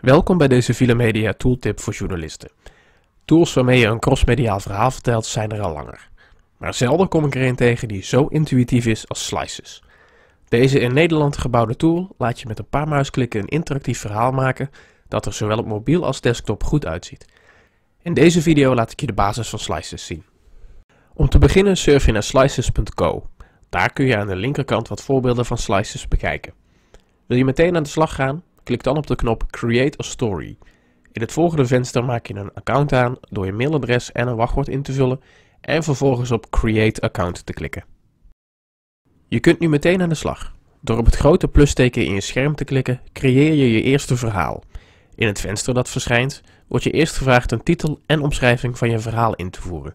Welkom bij deze Media tooltip voor journalisten. Tools waarmee je een crossmediaal verhaal vertelt zijn er al langer. Maar zelden kom ik er een tegen die zo intuïtief is als Slices. Deze in Nederland gebouwde tool laat je met een paar muisklikken een interactief verhaal maken dat er zowel op mobiel als desktop goed uitziet. In deze video laat ik je de basis van Slices zien. Om te beginnen surf je naar slices.co. Daar kun je aan de linkerkant wat voorbeelden van Slices bekijken. Wil je meteen aan de slag gaan? Klik dan op de knop Create a Story. In het volgende venster maak je een account aan door je mailadres en een wachtwoord in te vullen en vervolgens op Create Account te klikken. Je kunt nu meteen aan de slag. Door op het grote plusteken in je scherm te klikken, creëer je je eerste verhaal. In het venster dat verschijnt, wordt je eerst gevraagd een titel en omschrijving van je verhaal in te voeren.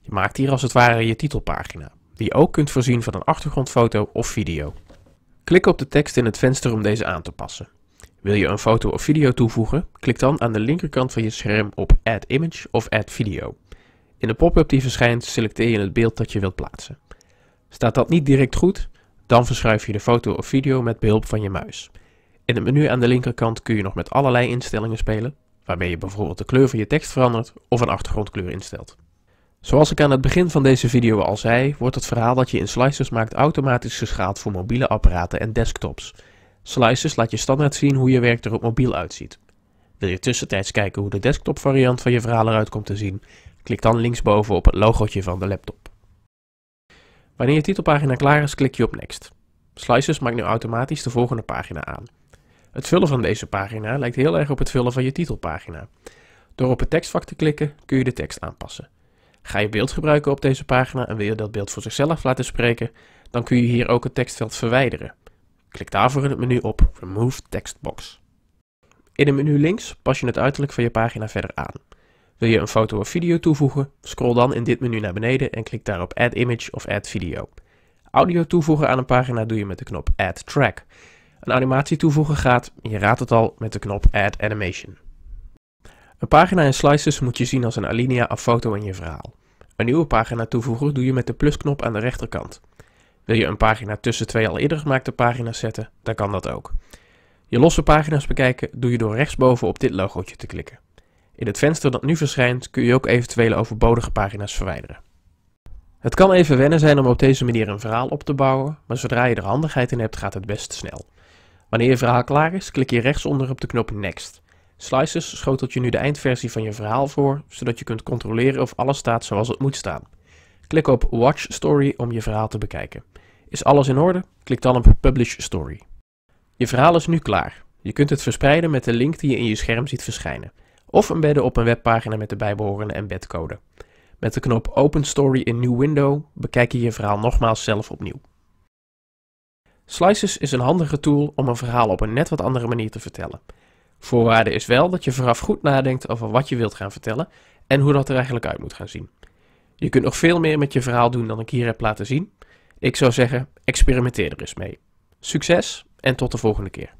Je maakt hier als het ware je titelpagina, die je ook kunt voorzien van een achtergrondfoto of video. Klik op de tekst in het venster om deze aan te passen. Wil je een foto of video toevoegen? Klik dan aan de linkerkant van je scherm op Add Image of Add Video. In de pop-up die verschijnt selecteer je het beeld dat je wilt plaatsen. Staat dat niet direct goed? Dan verschuif je de foto of video met behulp van je muis. In het menu aan de linkerkant kun je nog met allerlei instellingen spelen, waarmee je bijvoorbeeld de kleur van je tekst verandert of een achtergrondkleur instelt. Zoals ik aan het begin van deze video al zei, wordt het verhaal dat je in slicers maakt automatisch geschaald voor mobiele apparaten en desktops. Slices laat je standaard zien hoe je werk er op mobiel uitziet. Wil je tussentijds kijken hoe de desktop variant van je verhaal eruit komt te zien, klik dan linksboven op het logootje van de laptop. Wanneer je titelpagina klaar is, klik je op Next. Slices maakt nu automatisch de volgende pagina aan. Het vullen van deze pagina lijkt heel erg op het vullen van je titelpagina. Door op het tekstvak te klikken kun je de tekst aanpassen. Ga je beeld gebruiken op deze pagina en wil je dat beeld voor zichzelf laten spreken, dan kun je hier ook het tekstveld verwijderen. Klik daarvoor in het menu op Remove Textbox. In het menu links pas je het uiterlijk van je pagina verder aan. Wil je een foto of video toevoegen? Scroll dan in dit menu naar beneden en klik daarop Add Image of Add Video. Audio toevoegen aan een pagina doe je met de knop Add Track. Een animatie toevoegen gaat, je raadt het al, met de knop Add Animation. Een pagina in Slices moet je zien als een alinea of foto in je verhaal. Een nieuwe pagina toevoegen doe je met de plusknop aan de rechterkant. Wil je een pagina tussen twee al eerder gemaakte pagina's zetten, dan kan dat ook. Je losse pagina's bekijken doe je door rechtsboven op dit logootje te klikken. In het venster dat nu verschijnt kun je ook eventuele overbodige pagina's verwijderen. Het kan even wennen zijn om op deze manier een verhaal op te bouwen, maar zodra je er handigheid in hebt gaat het best snel. Wanneer je verhaal klaar is, klik je rechtsonder op de knop Next. Slices schotelt je nu de eindversie van je verhaal voor, zodat je kunt controleren of alles staat zoals het moet staan. Klik op Watch Story om je verhaal te bekijken. Is alles in orde? Klik dan op Publish Story. Je verhaal is nu klaar. Je kunt het verspreiden met de link die je in je scherm ziet verschijnen, of embedden op een webpagina met de bijbehorende embedcode. Met de knop Open Story in New Window bekijk je je verhaal nogmaals zelf opnieuw. Slices is een handige tool om een verhaal op een net wat andere manier te vertellen. Voorwaarde is wel dat je vooraf goed nadenkt over wat je wilt gaan vertellen en hoe dat er eigenlijk uit moet gaan zien. Je kunt nog veel meer met je verhaal doen dan ik hier heb laten zien, ik zou zeggen, experimenteer er eens mee. Succes en tot de volgende keer.